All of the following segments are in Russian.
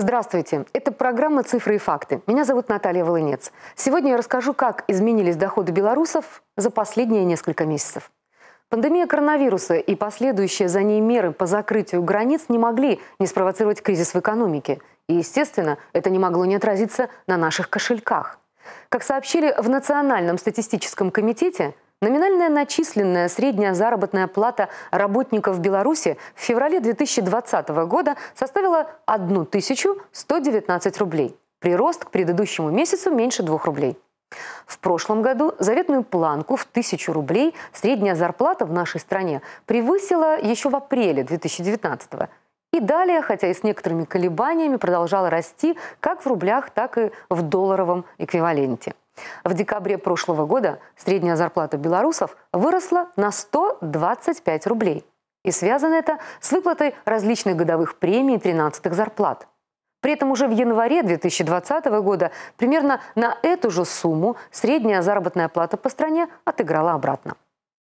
Здравствуйте! Это программа «Цифры и факты». Меня зовут Наталья Волынец. Сегодня я расскажу, как изменились доходы белорусов за последние несколько месяцев. Пандемия коронавируса и последующие за ней меры по закрытию границ не могли не спровоцировать кризис в экономике. И, естественно, это не могло не отразиться на наших кошельках. Как сообщили в Национальном статистическом комитете – Номинальная начисленная средняя заработная плата работников Беларуси в феврале 2020 года составила 1119 рублей. Прирост к предыдущему месяцу меньше 2 рублей. В прошлом году заветную планку в 1000 рублей средняя зарплата в нашей стране превысила еще в апреле 2019 года. И далее, хотя и с некоторыми колебаниями, продолжала расти как в рублях, так и в долларовом эквиваленте. В декабре прошлого года средняя зарплата белорусов выросла на 125 рублей. И связано это с выплатой различных годовых премий и 13 зарплат. При этом уже в январе 2020 года примерно на эту же сумму средняя заработная плата по стране отыграла обратно.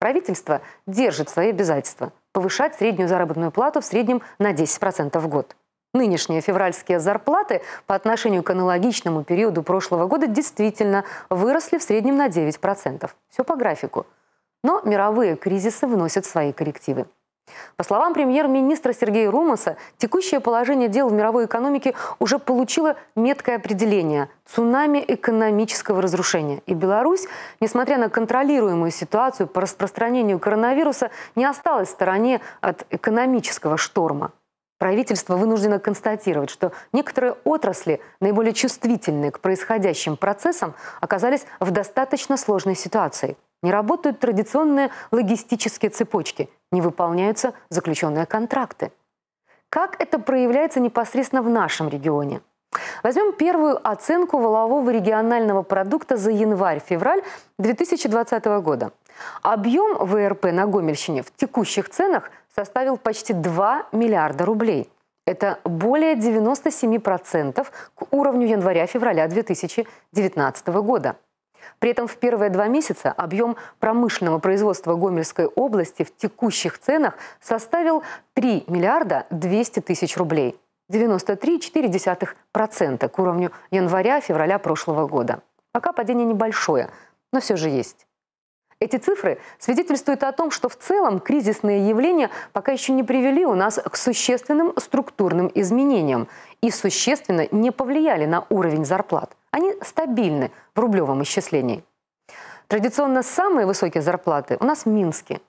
Правительство держит свои обязательства повышать среднюю заработную плату в среднем на 10% в год – Нынешние февральские зарплаты по отношению к аналогичному периоду прошлого года действительно выросли в среднем на 9%. Все по графику. Но мировые кризисы вносят свои коррективы. По словам премьер-министра Сергея Румаса, текущее положение дел в мировой экономике уже получило меткое определение – цунами экономического разрушения. И Беларусь, несмотря на контролируемую ситуацию по распространению коронавируса, не осталась в стороне от экономического шторма правительство вынуждено констатировать, что некоторые отрасли, наиболее чувствительные к происходящим процессам, оказались в достаточно сложной ситуации. Не работают традиционные логистические цепочки, не выполняются заключенные контракты. Как это проявляется непосредственно в нашем регионе – Возьмем первую оценку волового регионального продукта за январь-февраль 2020 года. Объем ВРП на Гомельщине в текущих ценах составил почти 2 миллиарда рублей. Это более 97% к уровню января-февраля 2019 года. При этом в первые два месяца объем промышленного производства Гомельской области в текущих ценах составил 3 миллиарда 200 тысяч рублей – 93,4% к уровню января-февраля прошлого года. Пока падение небольшое, но все же есть. Эти цифры свидетельствуют о том, что в целом кризисные явления пока еще не привели у нас к существенным структурным изменениям и существенно не повлияли на уровень зарплат. Они стабильны в рублевом исчислении. Традиционно самые высокие зарплаты у нас в Минске –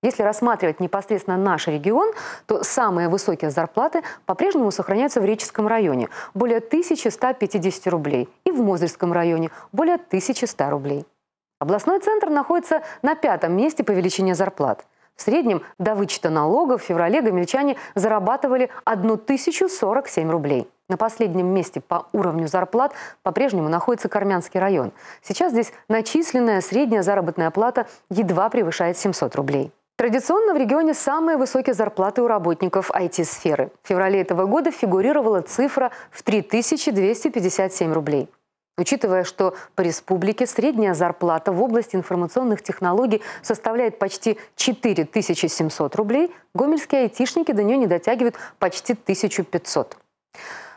Если рассматривать непосредственно наш регион, то самые высокие зарплаты по-прежнему сохраняются в Реческом районе – более 1150 рублей, и в Мозырском районе – более 1100 рублей. Областной центр находится на пятом месте по величине зарплат. В среднем до вычета налогов в феврале гомельчане зарабатывали 1047 рублей. На последнем месте по уровню зарплат по-прежнему находится Кармянский район. Сейчас здесь начисленная средняя заработная плата едва превышает 700 рублей. Традиционно в регионе самые высокие зарплаты у работников IT-сферы. В феврале этого года фигурировала цифра в 3257 рублей. Учитывая, что по республике средняя зарплата в области информационных технологий составляет почти 4700 рублей, гомельские айтишники до нее не дотягивают почти 1500.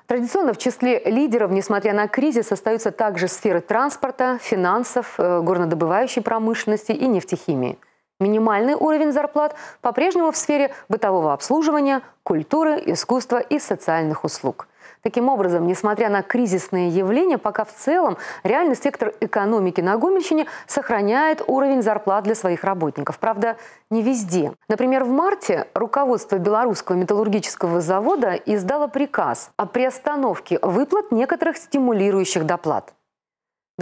Традиционно в числе лидеров, несмотря на кризис, остаются также сферы транспорта, финансов, э, горнодобывающей промышленности и нефтехимии – Минимальный уровень зарплат по-прежнему в сфере бытового обслуживания, культуры, искусства и социальных услуг. Таким образом, несмотря на кризисные явления, пока в целом реальный сектор экономики на Гомельщине сохраняет уровень зарплат для своих работников. Правда, не везде. Например, в марте руководство Белорусского металлургического завода издало приказ о приостановке выплат некоторых стимулирующих доплат.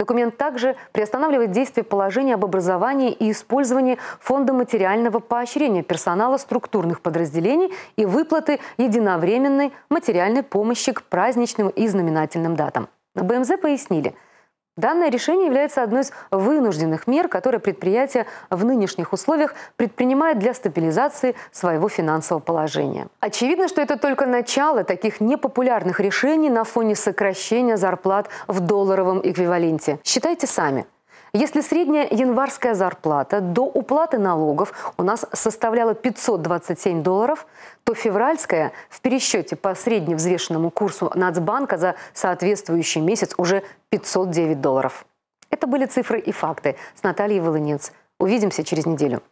Документ также приостанавливает действие положения об образовании и использовании фонда материального поощрения персонала структурных подразделений и выплаты единовременной материальной помощи к праздничным и знаменательным датам. На БМЗ пояснили – Данное решение является одной из вынужденных мер, которые предприятие в нынешних условиях предпринимает для стабилизации своего финансового положения. Очевидно, что это только начало таких непопулярных решений на фоне сокращения зарплат в долларовом эквиваленте. Считайте сами. Если средняя январская зарплата до уплаты налогов у нас составляла 527 долларов, то февральская в пересчете по средневзвешенному курсу Нацбанка за соответствующий месяц уже 509 долларов. Это были цифры и факты с Натальей Волынец. Увидимся через неделю.